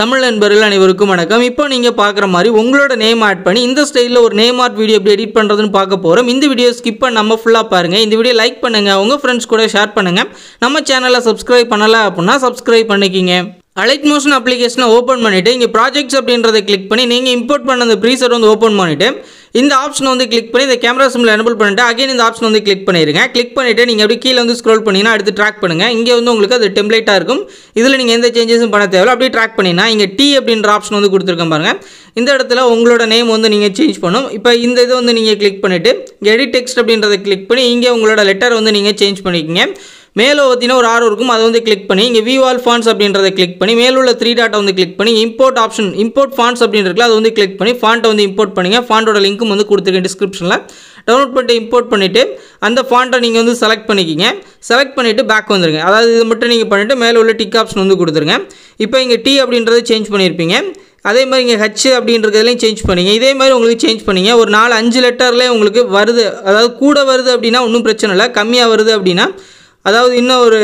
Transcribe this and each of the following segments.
தமிழ் நண்பர்கள் அனைவருக்கும் வணக்கம் இப்போ நீங்கள் பார்க்குற மாதிரி உங்களோட நேம் ஆட் பண்ணி இந்த ஸ்டைலில் ஒரு நேம் ஆட் வீடியோ எப்படி எடிட் பண்ணுறதுன்னு பார்க்க போகிறோம் இந்த வீடியோ ஸ்கிப் நம்ம ஃபுல்லாக பாருங்கள் இந்த வீடியோ லைக் பண்ணுங்கள் உங்கள் ஃப்ரெண்ட்ஸ் கூட ஷேர் பண்ணுங்கள் நம்ம சேனலை சப்ஸ்கிரைப் பண்ணலை அப்படின்னா சப்ஸ்கிரைப் பண்ணிக்கிங்க அலைட் மோஷன் அப்ளிகேஷனை ஓப்பன் பண்ணிவிட்டு இங்கே ப்ராஜெக்ட்ஸ் அப்படின்றத கிளிக் பண்ணி நீங்கள் இம்போர்ட் பண்ண அந்த ப்ரீசர் வந்து ஓப்பன் பண்ணிவிட்டு இந்த ஆப்ஷன் வந்து கிளிக் பண்ணி இந்த கேமரா சிம்மில் எனபிள் பண்ணிட்டு அகைன் இந்த ஆப்ஷன் வந்து கிளிக் பண்ணிடுங்க கிளிக் பண்ணிவிட்டு நீங்கள் அப்படி கீழே வந்து ஸ்க்ரோல் பண்ணிங்கன்னா அடுத்து ட்ராக் பண்ணுங்கள் இங்கே வந்து உங்களுக்கு அது டெம்ப்ளேட்டாக இருக்கும் இதில் நீங்கள் எந்த சேஞ்சஸும் பண்ண தேவையில்ல அப்படி ட்ராக் பண்ணினா இங்கே டி அப்படின்ற ஆப்ஷன் வந்து கொடுத்துருக்கோம் பாருங்கள் இந்த இடத்துல உங்களோட நேம் வந்து நீங்கள் சேஞ்ச் பண்ணும் இப்போ இந்த இதை வந்து நீங்கள் கிளிக் பண்ணிவிட்டு எடிட் டெக்ஸ்ட் அப்படின்றத கிளிக் பண்ணி இங்கே உங்களோட லெட்டர் வந்து நீங்கள் சேஞ்ச் பண்ணிக்கோங்க மேலே பார்த்தீங்கன்னா ஒரு ஆரோ இருக்கும் அதை வந்து கிளிக் பண்ணி இங்கே விவால் ஃபான்ஸ் அப்படின்றத கிளிக் பண்ணி மேலுள்ள த்ரீ டாட்டை வந்து கிளிக் பண்ணி இம்போர்ட் ஆப்ஷன் இம்போர்ட் ஃபான்ஸ் அப்படின்றதுல அதை வந்து கிளிக் பண்ணி ஃபாண்ட்டை வந்து இம்போர்ட் பண்ணுங்கள் ஃபாண்டோட லிங்க்கும் வந்து கொடுத்துருக்கேன் டிஸ்கிரிப்ஷனில் டவுன்லோட் பண்ணிட்டு இம்போர்ட் பண்ணிவிட்டு அந்த ஃபாண்ட்டை நீங்கள் வந்து செலக்ட் பண்ணிக்கிங்க செலக்ட் பண்ணிவிட்டு பேக் வந்துருங்க அதாவது இது மட்டும் நீங்கள் பண்ணிவிட்டு மேலே உள்ள டிக் ஆப்ஷன் வந்து கொடுத்துருங்க இப்போ இங்கே டி அப்படின்றத சேஞ்ச் பண்ணியிருப்பீங்க அதே மாதிரி இங்கே ஹச் அப்படின்றதுலையும் சேஞ்ச் பண்ணிங்க இதே மாதிரி உங்களுக்கு சேஞ்ச் பண்ணிங்க ஒரு நாலு அஞ்சு லெட்டர்லேயே உங்களுக்கு வருது அதாவது கூட வருது அப்படின்னா ஒன்றும் பிரச்சனை இல்லை கம்மியாக வருது அப்படின்னா அதாவது இன்னும் ஒரு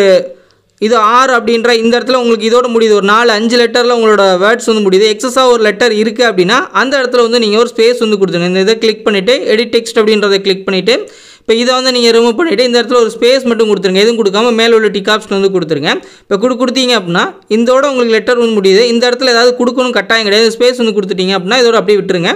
இது ஆறு அப்படின்ற இந்த இடத்துல உங்களுக்கு இதோட முடியுது ஒரு நாலு அஞ்சு லெட்டரில் உங்களோட வேர்ட்ஸ் வந்து முடியுது எக்ஸஸாக ஒரு லெட்டர் இருக்குது அப்படின்னா அந்த இடத்துல வந்து நீங்கள் ஒரு ஸ்பேஸ் வந்து கொடுத்துருங்க இந்த இதை கிளிக் பண்ணிவிட்டு எடிட் டெக்ஸ்ட் அப்படின்றத கிளிக் பண்ணிவிட்டு இப்போ இதை வந்து நீங்கள் ரிமூவ் பண்ணிவிட்டு இந்த இடத்துல ஒரு ஸ்பேஸ் மட்டும் கொடுத்துருங்க எதுவும் கொடுக்காம மேலே உள்ள டிக் ஆப்ஷன் வந்து கொடுத்துருங்க இப்போ கொடு கொடுத்தீங்க அப்படின்னா இதோட உங்களுக்கு லெட்டர் வந்து முடியுது இந்த இடத்துல ஏதாவது கொடுக்கணும் கட்டாயம் கிடையாது ஸ்பேஸ் வந்து கொடுத்துட்டீங்க அப்படின்னா இதோட அப்படியே விட்டுருங்க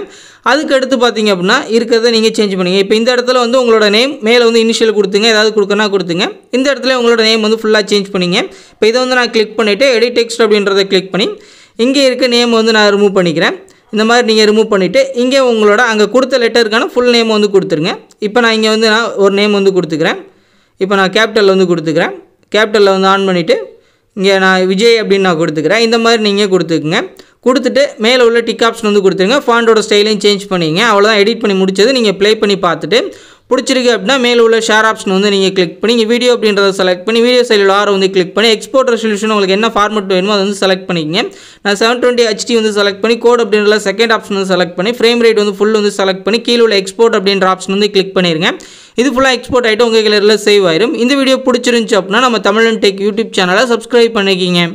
அதுக்கு அடுத்து பார்த்தீங்க அப்படின்னா இருக்கிறத நீங்கள் சேஞ்ச் பண்ணுங்கள் இப்போ இந்த இடத்துல வந்து உங்களோட நேம் மேலே வந்து இனிஷியல் கொடுத்துங்க ஏதாவது கொடுக்கனா கொடுத்துங்க இந்த இடத்துல உங்களோட நேம் வந்து ஃபுல்லாக சேஞ்ச் பண்ணிங்க இப்போ இதை வந்து நான் கிளிக் பண்ணிவிட்டு எடிட் டெக்ஸ்ட் அப்படின்றத கிளிக் பண்ணி இங்கே இருக்க நேம் வந்து நான் ரிமூவ் பண்ணிக்கிறேன் இந்த மாதிரி நீங்கள் ரிமூவ் பண்ணிவிட்டு இங்கே உங்களோட அங்கே கொடுத்த லெட்டருக்கான ஃபுல் நேம் வந்து கொடுத்துருங்க இப்போ நான் இங்கே வந்து நான் ஒரு நேம் வந்து கொடுத்துக்கிறேன் இப்போ நான் கேபிட்டலில் வந்து கொடுத்துக்கிறேன் கேபிட்டலில் வந்து ஆன் பண்ணிவிட்டு இங்கே நான் விஜய் அப்படின்னு நான் கொடுத்துக்கிறேன் இந்த மாதிரி நீங்கள் கொடுத்துக்குங்க கொடுத்துட்டு மேலே உள்ள டிக் ஆப்ஷன் வந்து கொடுத்துருங்க ஃபாண்டோட ஸ்டைலையும் சேஞ்ச் பண்ணிங்க அவ்வளோதான் எடிட் பண்ணி முடிச்சது நீங்கள் ப்ளே பண்ணி பார்த்துட்டு பிடிச்சிருக்கு அப்படின்னா மேலே உள்ள ஷேர் ஆப்ஷன் வந்து நீங்கள் கிளிக் பண்ணி நீங்கள் வீடியோ அப்படின்றத செலக்ட் பண்ணி வீடியோ சைடில் ஆறு வந்து கிளிக் பண்ணி எக்ஸ்போர்ட் ரெசல்யூஷன் உங்களுக்கு என்ன ஃபார்மெட் வேணுமோ அதை வந்து செலக்ட் பண்ணிக்கங்க நான் செவன் டுவெண்ட்டி ஹெச்டி வந்து செலக்ட் பண்ணி கோட் அப்படின்ற செகண்ட் ஆப்ஷன் வந்து செலக்ட் பண்ணி ஃப்ரேம் ரேட் வந்து ஃபுல் வந்து செலக்ட் பண்ணி கீழே உள்ள எக்ஸ்போர்ட் அப்படின்ற ஆப்ஷன் வந்து கிளிக் பண்ணிடுங்க இது ஃபுல்லாக எக்ஸ்போர்ட் ஆகிட்டு உங்கள் கிளரில் சேவ் ஆயிரும் இந்த வீடியோ பிடிச்சிருந்துச்சு அப்படின்னா நம்ம தமிழன் டெக் யூடியூப் சேனலை சப்ஸ்கிரைப் பண்ணிக்கிங்க